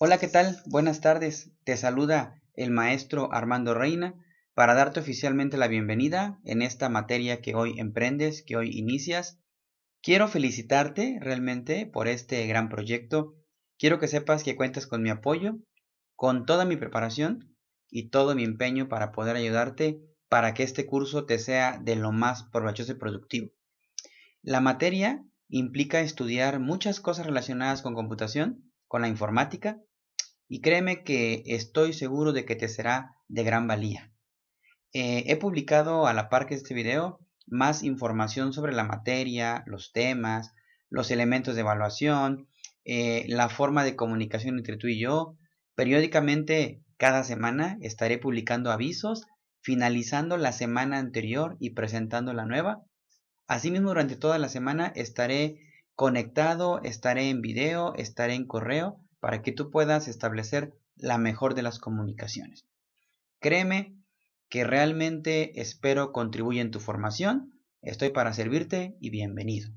Hola, ¿qué tal? Buenas tardes. Te saluda el maestro Armando Reina para darte oficialmente la bienvenida en esta materia que hoy emprendes, que hoy inicias. Quiero felicitarte realmente por este gran proyecto. Quiero que sepas que cuentas con mi apoyo, con toda mi preparación y todo mi empeño para poder ayudarte para que este curso te sea de lo más provechoso y productivo. La materia implica estudiar muchas cosas relacionadas con computación, con la informática y créeme que estoy seguro de que te será de gran valía. Eh, he publicado a la par que este video más información sobre la materia, los temas, los elementos de evaluación, eh, la forma de comunicación entre tú y yo. Periódicamente, cada semana, estaré publicando avisos, finalizando la semana anterior y presentando la nueva. Asimismo, durante toda la semana estaré conectado, estaré en video, estaré en correo, para que tú puedas establecer la mejor de las comunicaciones. Créeme que realmente espero contribuya en tu formación. Estoy para servirte y bienvenido.